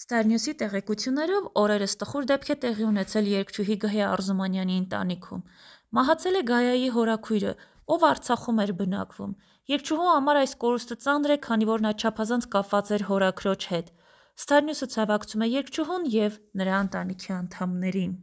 Ստարնյուսի տեղեկություններով օրերս տխուր դեպք է տեղի ունեցել երկչուհի Գհե Արզումանյանի ընտանիքում։ Մահացել է Գայայի հորաքույրը, ով Արցախում էր բնակվում։ Երկչուհու համար այս կորուստը ծանր է, քանի որ նա չափազանց կապված էր հորաքրոջ հետ։ Ստարնյուսը ցավակցում է երկչուհուն եւ նրա ընտանիքի անդամներին։